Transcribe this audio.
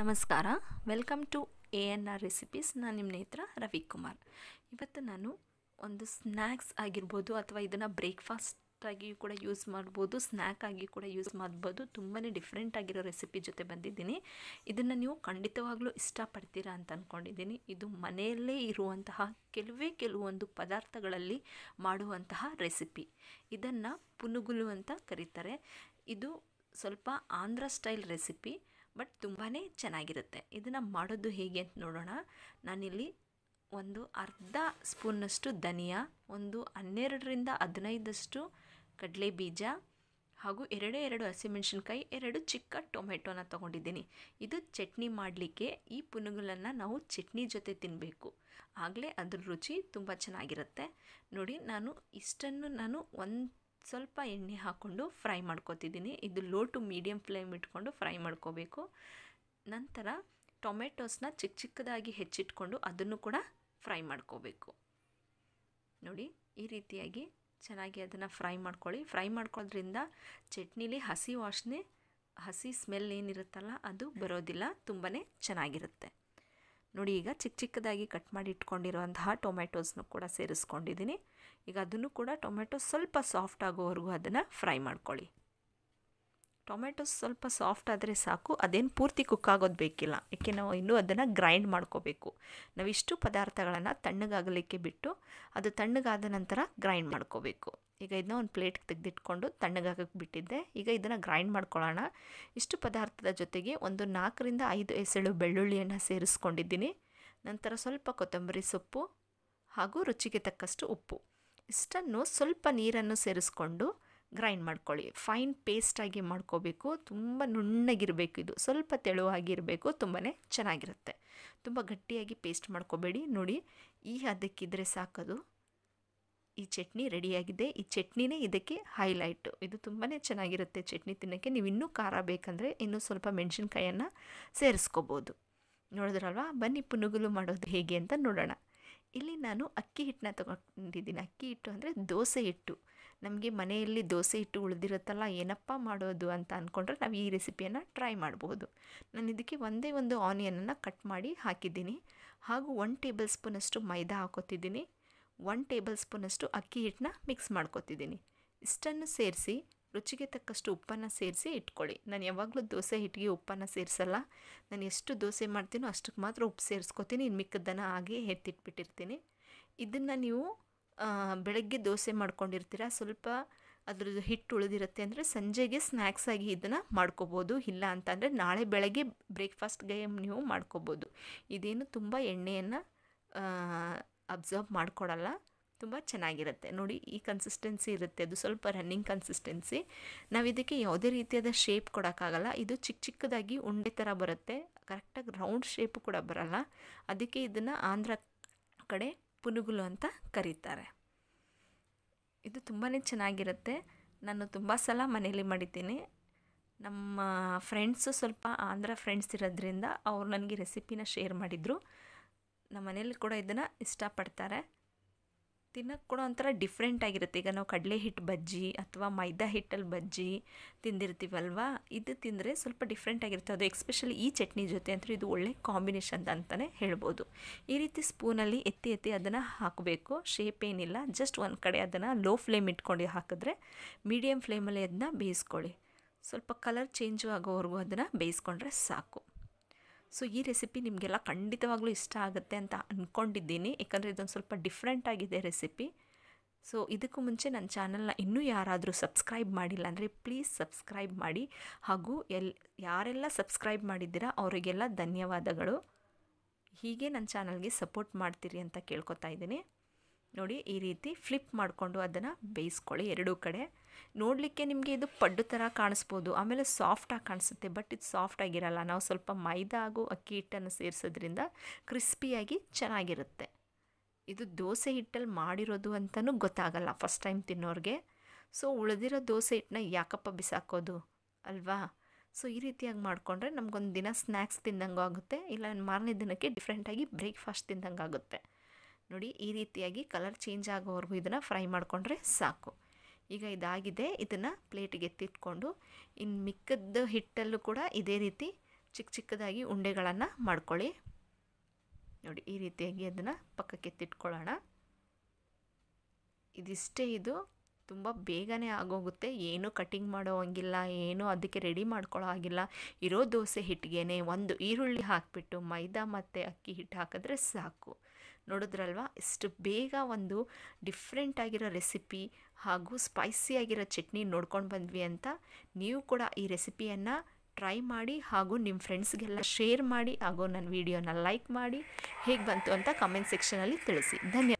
ನಮಸ್ಕಾರ welcome to A N R recipes ನಾನು ನಿಮ್ಮ ನೇತ್ರ ರವಿಕುಮಾರ್ ಇವತ್ತು ನಾನು ಒಂದು ಸ್ನ್ಯಾಕ್ಸ್ ಆಗಿರ್ಬೋದು ಅಥವಾ ಇದನ್ನು ಆಗಿಯೂ ಕೂಡ ಯೂಸ್ ಮಾಡ್ಬೋದು ಸ್ನ್ಯಾಕ್ ಆಗಿ ಕೂಡ ಯೂಸ್ ಮಾಡ್ಬೋದು ತುಂಬಾ ಡಿಫ್ರೆಂಟ್ ಆಗಿರೋ ರೆಸಿಪಿ ಜೊತೆ ಬಂದಿದ್ದೀನಿ ಇದನ್ನು ನೀವು ಖಂಡಿತವಾಗಲೂ ಇಷ್ಟಪಡ್ತೀರಾ ಅಂತ ಅಂದ್ಕೊಂಡಿದ್ದೀನಿ ಇದು ಮನೆಯಲ್ಲೇ ಇರುವಂತಹ ಕೆಲವೇ ಕೆಲವೊಂದು ಪದಾರ್ಥಗಳಲ್ಲಿ ಮಾಡುವಂತಹ ರೆಸಿಪಿ ಇದನ್ನು ಪುನುಗುಲು ಅಂತ ಕರೀತಾರೆ ಇದು ಸ್ವಲ್ಪ ಆಂಧ್ರ ಸ್ಟೈಲ್ ರೆಸಿಪಿ ಬಟ್ ತುಂಬಾ ಚೆನ್ನಾಗಿರುತ್ತೆ ಇದನ್ನು ಮಾಡೋದು ಹೇಗೆ ಅಂತ ನೋಡೋಣ ನಾನಿಲ್ಲಿ ಒಂದು ಅರ್ಧ ಸ್ಪೂನಷ್ಟು ಧನಿಯಾ ಒಂದು ಹನ್ನೆರಡರಿಂದ ಹದಿನೈದಷ್ಟು ಕಡಲೆ ಬೀಜ ಹಾಗೂ ಎರಡೇ ಎರಡು ಹಸಿಮೆಣ್ಸಿನ್ಕಾಯಿ ಎರಡು ಚಿಕ್ಕ ಟೊಮೆಟೊನ ತೊಗೊಂಡಿದ್ದೀನಿ ಇದು ಚಟ್ನಿ ಮಾಡಲಿಕ್ಕೆ ಈ ಪುನುಗುಲನ್ನು ನಾವು ಚಟ್ನಿ ಜೊತೆ ತಿನ್ನಬೇಕು ಆಗಲೇ ಅದ್ರ ರುಚಿ ತುಂಬ ಚೆನ್ನಾಗಿರುತ್ತೆ ನೋಡಿ ನಾನು ಇಷ್ಟನ್ನು ನಾನು ಒಂದು ಸ್ವಲ್ಪ ಎಣ್ಣೆ ಹಾಕ್ಕೊಂಡು ಫ್ರೈ ಮಾಡ್ಕೋತಿದ್ದೀನಿ ಇದು ಲೋ ಟು ಮೀಡಿಯಮ್ ಫ್ಲೇಮ್ ಇಟ್ಕೊಂಡು ಫ್ರೈ ಮಾಡ್ಕೋಬೇಕು ನಂತರ ಟೊಮೆಟೊಸ್ನ ಚಿಕ್ಕ ಚಿಕ್ಕದಾಗಿ ಹೆಚ್ಚಿಟ್ಕೊಂಡು ಅದನ್ನು ಕೂಡ ಫ್ರೈ ಮಾಡ್ಕೋಬೇಕು ನೋಡಿ ಈ ರೀತಿಯಾಗಿ ಚೆನ್ನಾಗಿ ಅದನ್ನು ಫ್ರೈ ಮಾಡ್ಕೊಳ್ಳಿ ಫ್ರೈ ಮಾಡ್ಕೊಳ್ಳೋದ್ರಿಂದ ಚಟ್ನಿಲಿ ಹಸಿ ವಾಸನೆ ಹಸಿ ಸ್ಮೆಲ್ ಏನಿರುತ್ತಲ್ಲ ಅದು ಬರೋದಿಲ್ಲ ತುಂಬಾ ಚೆನ್ನಾಗಿರುತ್ತೆ ನೋಡಿ ಈಗ ಚಿಕ್ಕ ಚಿಕ್ಕದಾಗಿ ಕಟ್ ಮಾಡಿ ಇಟ್ಕೊಂಡಿರುವಂತಹ ಟೊಮೆಟೊಸ್ನು ಕೂಡ ಸೇರಿಸ್ಕೊಂಡಿದ್ದೀನಿ ಈಗ ಅದನ್ನು ಕೂಡ ಟೊಮೆಟೊ ಸ್ವಲ್ಪ ಸಾಫ್ಟ್ ಆಗೋವರೆಗೂ ಅದನ್ನು ಫ್ರೈ ಮಾಡ್ಕೊಳ್ಳಿ ಟೊಮೆಟೊ ಸ್ವಲ್ಪ ಸಾಫ್ಟ್ ಆದರೆ ಸಾಕು ಅದೇನು ಪೂರ್ತಿ ಕುಕ್ ಆಗೋದು ಬೇಕಿಲ್ಲ ಯಾಕೆ ನಾವು ಇನ್ನೂ ಅದನ್ನು ಗ್ರೈಂಡ್ ಮಾಡ್ಕೋಬೇಕು ನಾವಿಷ್ಟು ಪದಾರ್ಥಗಳನ್ನು ತಣ್ಣಗಾಗಲಿಕ್ಕೆ ಬಿಟ್ಟು ಅದು ತಣ್ಣಗಾದ ನಂತರ ಗ್ರೈಂಡ್ ಮಾಡ್ಕೋಬೇಕು ಈಗ ಇದನ್ನ ಒಂದು ಪ್ಲೇಟ್ಗೆ ತೆಗೆದಿಟ್ಕೊಂಡು ತಣ್ಣಗಾಗಕ್ಕೆ ಬಿಟ್ಟಿದ್ದೆ ಈಗ ಇದನ್ನು ಗ್ರೈಂಡ್ ಮಾಡ್ಕೊಳ್ಳೋಣ ಇಷ್ಟು ಪದಾರ್ಥದ ಜೊತೆಗೆ ಒಂದು ನಾಲ್ಕರಿಂದ ಐದು ಎಸಳು ಬೆಳ್ಳುಳ್ಳಿಯನ್ನು ಸೇರಿಸ್ಕೊಂಡಿದ್ದೀನಿ ನಂತರ ಸ್ವಲ್ಪ ಕೊತ್ತಂಬರಿ ಸೊಪ್ಪು ಹಾಗೂ ರುಚಿಗೆ ತಕ್ಕಷ್ಟು ಉಪ್ಪು ಇಷ್ಟನ್ನು ಸ್ವಲ್ಪ ನೀರನ್ನು ಸೇರಿಸ್ಕೊಂಡು ಗ್ರೈಂಡ್ ಮಾಡ್ಕೊಳ್ಳಿ ಫೈನ್ ಪೇಸ್ಟಾಗಿ ಮಾಡ್ಕೋಬೇಕು ತುಂಬ ನುಣ್ಣಗಿರಬೇಕು ಇದು ಸ್ವಲ್ಪ ತೆಳುವಾಗಿರಬೇಕು ತುಂಬಾ ಚೆನ್ನಾಗಿರುತ್ತೆ ತುಂಬ ಗಟ್ಟಿಯಾಗಿ ಪೇಸ್ಟ್ ಮಾಡ್ಕೋಬೇಡಿ ನೋಡಿ ಈ ಅದಕ್ಕಿದ್ರೆ ಸಾಕದು ಈ ಚಟ್ನಿ ರೆಡಿಯಾಗಿದೆ ಈ ಚಟ್ನಿನೇ ಇದಕ್ಕೆ ಹೈಲೈಟು ಇದು ತುಂಬಾ ಚೆನ್ನಾಗಿರುತ್ತೆ ಚಟ್ನಿ ತಿನ್ನೋಕ್ಕೆ ನೀವು ಇನ್ನೂ ಖಾರ ಬೇಕಂದರೆ ಇನ್ನೂ ಸ್ವಲ್ಪ ಮೆಣಸಿನ್ಕಾಯನ್ನು ಸೇರಿಸ್ಕೋಬೋದು ನೋಡಿದ್ರಲ್ವಾ ಬನ್ನಿ ಪುನುಗುಲು ಮಾಡೋದು ಹೇಗೆ ಅಂತ ನೋಡೋಣ ಇಲ್ಲಿ ನಾನು ಅಕ್ಕಿ ಹಿಟ್ಟನ್ನ ತಗೊಂಡಿದ್ದೀನಿ ಅಕ್ಕಿ ಹಿಟ್ಟು ಅಂದರೆ ದೋಸೆ ಹಿಟ್ಟು ನಮಗೆ ಮನೆಯಲ್ಲಿ ದೋಸೆ ಹಿಟ್ಟು ಉಳಿದಿರುತ್ತಲ್ಲ ಏನಪ್ಪ ಮಾಡೋದು ಅಂತ ಅಂದ್ಕೊಂಡ್ರೆ ನಾವು ಈ ರೆಸಿಪಿಯನ್ನು ಟ್ರೈ ಮಾಡಬಹುದು ನಾನು ಇದಕ್ಕೆ ಒಂದೇ ಒಂದು ಆನಿಯನನ್ನು ಕಟ್ ಮಾಡಿ ಹಾಕಿದ್ದೀನಿ ಹಾಗೂ ಒನ್ ಟೇಬಲ್ ಸ್ಪೂನಷ್ಟು ಮೈದಾ ಹಾಕೋತಿದ್ದೀನಿ ಒನ್ ಟೇಬಲ್ ಸ್ಪೂನಷ್ಟು ಅಕ್ಕಿ ಹಿಟ್ಟನ್ನ ಮಿಕ್ಸ್ ಮಾಡ್ಕೊತಿದ್ದೀನಿ ಇಷ್ಟನ್ನು ಸೇರಿಸಿ ರುಚಿಗೆ ತಕ್ಕಷ್ಟು ಉಪ್ಪನ್ನು ಸೇರಿಸಿ ಇಟ್ಕೊಳ್ಳಿ ನಾನು ಯಾವಾಗಲೂ ದೋಸೆ ಹಿಟ್ಟಿಗೆ ಉಪ್ಪನ್ನು ಸೇರಿಸಲ್ಲ ನಾನು ಎಷ್ಟು ದೋಸೆ ಮಾಡ್ತೀನೋ ಅಷ್ಟಕ್ಕೆ ಮಾತ್ರ ಉಪ್ಪು ಸೇರಿಸ್ಕೊತೀನಿ ಇನ್ನು ಮಿಕ್ಕದ್ದನ್ನು ಹಾಗೆ ಎತ್ತಿಟ್ಬಿಟ್ಟಿರ್ತೀನಿ ಇದನ್ನು ನೀವು ಬೆಳಗ್ಗೆ ದೋಸೆ ಮಾಡ್ಕೊಂಡಿರ್ತೀರ ಸ್ವಲ್ಪ ಅದ್ರದ್ದು ಹಿಟ್ಟು ಉಳಿದಿರುತ್ತೆ ಅಂದರೆ ಸಂಜೆಗೆ ಸ್ನ್ಯಾಕ್ಸಾಗಿ ಆಗಿ ಇದನ್ನು ಮಾಡ್ಕೋಬೋದು ಇಲ್ಲ ಅಂತ ಅಂದರೆ ನಾಳೆ ಬೆಳಗ್ಗೆ ಬ್ರೇಕ್ಫಾಸ್ಟ್ಗೆ ನೀವು ಮಾಡ್ಕೋಬೋದು ಇದೇನು ತುಂಬ ಎಣ್ಣೆಯನ್ನು ಅಬ್ಸರ್ವ್ ಮಾಡ್ಕೊಡಲ್ಲ ತುಂಬ ಚೆನ್ನಾಗಿರುತ್ತೆ ನೋಡಿ ಈ ಕನ್ಸಿಸ್ಟೆನ್ಸಿ ಇರುತ್ತೆ ಅದು ಸ್ವಲ್ಪ ರನ್ನಿಂಗ್ ಕನ್ಸಿಸ್ಟೆನ್ಸಿ ನಾವು ಇದಕ್ಕೆ ಯಾವುದೇ ರೀತಿಯಾದ ಶೇಪ್ ಕೊಡೋಕ್ಕಾಗಲ್ಲ ಇದು ಚಿಕ್ಕ ಚಿಕ್ಕದಾಗಿ ಉಂಡೆ ಥರ ಬರುತ್ತೆ ಕರೆಕ್ಟಾಗಿ ರೌಂಡ್ ಶೇಪ್ ಕೂಡ ಬರಲ್ಲ ಅದಕ್ಕೆ ಇದನ್ನು ಆಂಧ್ರ ಕಡೆ ಪುನುಗುಲು ಅಂತ ಕರೀತಾರೆ ಇದು ತುಂಬಾ ಚೆನ್ನಾಗಿರುತ್ತೆ ನಾನು ತುಂಬ ಸಲ ಮನೇಲಿ ಮಾಡಿದ್ದೀನಿ ನಮ್ಮ ಫ್ರೆಂಡ್ಸು ಸ್ವಲ್ಪ ಆಂಧ್ರ ಫ್ರೆಂಡ್ಸ್ ಇರೋದ್ರಿಂದ ಅವ್ರು ನನಗೆ ರೆಸಿಪಿನ ಶೇರ್ ಮಾಡಿದರು ನಮ್ಮ ಮನೇಲಿ ಕೂಡ ಇದನ್ನು ಇಷ್ಟಪಡ್ತಾರೆ ತಿನ್ನೋಕ್ಕೆ ಕೂಡ ಒಂಥರ ಡಿಫ್ರೆಂಟ್ ಆಗಿರುತ್ತೆ ಈಗ ನಾವು ಕಡಲೆ ಹಿಟ್ಟು ಬಜ್ಜಿ ಅಥವಾ ಮೈದಾ ಹಿಟ್ಟಲ್ಲಿ ಬಜ್ಜಿ ತಿಂದಿರ್ತೀವಲ್ವಾ ಇದು ತಿಂದರೆ ಸ್ವಲ್ಪ ಡಿಫ್ರೆಂಟ್ ಆಗಿರುತ್ತೆ ಅದು ಎಕ್ಸ್ಪೆಷಲಿ ಈ ಚಟ್ನಿ ಜೊತೆ ಅಂದರೆ ಇದು ಒಳ್ಳೆ ಕಾಂಬಿನೇಷನ್ ಅಂತಲೇ ಹೇಳ್ಬೋದು ಈ ರೀತಿ ಸ್ಪೂನಲ್ಲಿ ಎತ್ತಿ ಎತ್ತಿ ಅದನ್ನು ಹಾಕಬೇಕು ಶೇಪ್ ಏನಿಲ್ಲ ಜಸ್ಟ್ ಒಂದು ಕಡೆ ಅದನ್ನು ಲೋ ಫ್ಲೇಮ್ ಇಟ್ಕೊಂಡು ಹಾಕಿದ್ರೆ ಮೀಡಿಯಮ್ ಫ್ಲೇಮಲ್ಲಿ ಅದನ್ನ ಬೇಯಿಸ್ಕೊಳ್ಳಿ ಸ್ವಲ್ಪ ಕಲರ್ ಚೇಂಜು ಆಗೋವರೆಗೂ ಅದನ್ನು ಬೇಯಿಸ್ಕೊಂಡ್ರೆ ಸಾಕು ಸೊ ಈ ರೆಸಿಪಿ ನಿಮಗೆಲ್ಲ ಖಂಡಿತವಾಗ್ಲೂ ಇಷ್ಟ ಆಗುತ್ತೆ ಅಂತ ಅಂದ್ಕೊಂಡಿದ್ದೀನಿ ಯಾಕಂದರೆ ಇದೊಂದು ಸ್ವಲ್ಪ ಡಿಫ್ರೆಂಟ್ ಆಗಿದೆ ರೆಸಿಪಿ ಸೊ ಇದಕ್ಕೂ ಮುಂಚೆ ನನ್ನ ಚಾನಲ್ನ ಇನ್ನೂ ಯಾರಾದರೂ ಸಬ್ಸ್ಕ್ರೈಬ್ ಮಾಡಿಲ್ಲ ಅಂದರೆ ಪ್ಲೀಸ್ ಸಬ್ಸ್ಕ್ರೈಬ್ ಮಾಡಿ ಹಾಗೂ ಎಲ್ ಯಾರೆಲ್ಲ ಸಬ್ಸ್ಕ್ರೈಬ್ ಮಾಡಿದ್ದೀರಾ ಅವರಿಗೆಲ್ಲ ಧನ್ಯವಾದಗಳು ಹೀಗೆ ನನ್ನ ಚಾನಲ್ಗೆ ಸಪೋರ್ಟ್ ಮಾಡ್ತೀರಿ ಅಂತ ಕೇಳ್ಕೊತಾ ಇದ್ದೀನಿ ನೋಡಿ ಈ ರೀತಿ ಫ್ಲಿಪ್ ಮಾಡಿಕೊಂಡು ಅದನ್ನು ಬೇಯಿಸ್ಕೊಳ್ಳಿ ಎರಡೂ ಕಡೆ ನೋಡಲಿಕ್ಕೆ ನಿಮಗೆ ಇದು ಪಡ್ಡು ಥರ ಕಾಣಿಸ್ಬೋದು ಆಮೇಲೆ ಸಾಫ್ಟಾಗಿ ಕಾಣಿಸುತ್ತೆ ಬಟ್ ಇದು ಸಾಫ್ಟಾಗಿರಲ್ಲ ನಾವು ಸ್ವಲ್ಪ ಮೈದಾ ಹಾಗೂ ಅಕ್ಕಿ ಹಿಟ್ಟನ್ನು ಸೇರಿಸೋದ್ರಿಂದ ಕ್ರಿಸ್ಪಿಯಾಗಿ ಚೆನ್ನಾಗಿರುತ್ತೆ ಇದು ದೋಸೆ ಹಿಟ್ಟಲ್ಲಿ ಮಾಡಿರೋದು ಅಂತಲೂ ಗೊತ್ತಾಗಲ್ಲ ಫಸ್ಟ್ ಟೈಮ್ ತಿನ್ನೋರಿಗೆ ಸೊ ಉಳಿದಿರೋ ದೋಸೆ ಹಿಟ್ಟನ್ನ ಯಾಕಪ್ಪ ಬಿಸಾಕೋದು ಅಲ್ವಾ ಸೊ ಈ ರೀತಿಯಾಗಿ ಮಾಡಿಕೊಂಡ್ರೆ ನಮಗೊಂದು ದಿನ ಸ್ನ್ಯಾಕ್ಸ್ ತಿಂದಂಗೂ ಆಗುತ್ತೆ ಇಲ್ಲ ಮಾರನೇ ದಿನಕ್ಕೆ ಡಿಫ್ರೆಂಟಾಗಿ ಬ್ರೇಕ್ಫಾಸ್ಟ್ ತಿಂದಂಗೆ ಆಗುತ್ತೆ ನೋಡಿ ಈ ರೀತಿಯಾಗಿ ಕಲರ್ ಚೇಂಜ್ ಆಗೋವರೆಗೂ ಇದನ್ನು ಫ್ರೈ ಮಾಡಿಕೊಂಡ್ರೆ ಸಾಕು ಈಗ ಇದಾಗಿದೆ ಇದನ್ನು ಪ್ಲೇಟಿಗೆ ಎತ್ತಿಟ್ಕೊಂಡು ಇನ್ನು ಮಿಕ್ಕದ ಹಿಟ್ಟಲ್ಲೂ ಕೂಡ ಇದೇ ರೀತಿ ಚಿಕ್ಕ ಚಿಕ್ಕದಾಗಿ ಉಂಡೆಗಳನ್ನು ಮಾಡ್ಕೊಳ್ಳಿ ನೋಡಿ ಈ ರೀತಿಯಾಗಿ ಅದನ್ನು ಪಕ್ಕಕ್ಕೆ ಎತ್ತಿಟ್ಕೊಳ್ಳೋಣ ಇದಿಷ್ಟೇ ಇದು ತುಂಬ ಬೇಗನೆ ಆಗೋಗುತ್ತೆ ಏನು ಕಟಿಂಗ್ ಮಾಡೋ ಹಂಗಿಲ್ಲ ಏನು ಅದಕ್ಕೆ ರೆಡಿ ಮಾಡ್ಕೊಳ್ಳೋ ಆಗಿಲ್ಲ ಇರೋ ದೋಸೆ ಹಿಟ್ಟಿಗೆ ಒಂದು ಈರುಳ್ಳಿ ಹಾಕಿಬಿಟ್ಟು ಮೈದಾ ಮತ್ತು ಅಕ್ಕಿ ಹಿಟ್ಟು ಹಾಕಿದ್ರೆ ಸಾಕು ನೋಡಿದ್ರಲ್ವ ಇಷ್ಟು ಬೇಗ ಒಂದು ಡಿಫ್ರೆಂಟ್ ಆಗಿರೋ ರೆಸಿಪಿ ಹಾಗೂ ಸ್ಪೈಸಿಯಾಗಿರೋ ಚಟ್ನಿ ನೋಡ್ಕೊಂಡು ಬಂದ್ವಿ ಅಂತ ನೀವು ಕೂಡ ಈ ರೆಸಿಪಿಯನ್ನು ಟ್ರೈ ಮಾಡಿ ಹಾಗೂ ನಿಮ್ಮ ಫ್ರೆಂಡ್ಸ್ಗೆಲ್ಲ ಶೇರ್ ಮಾಡಿ ಹಾಗೂ ನನ್ನ ವಿಡಿಯೋನ ಲೈಕ್ ಮಾಡಿ ಹೇಗೆ ಬಂತು ಅಂತ ಕಮೆಂಟ್ ಸೆಕ್ಷನಲ್ಲಿ ತಿಳಿಸಿ ಧನ್ಯವಾದ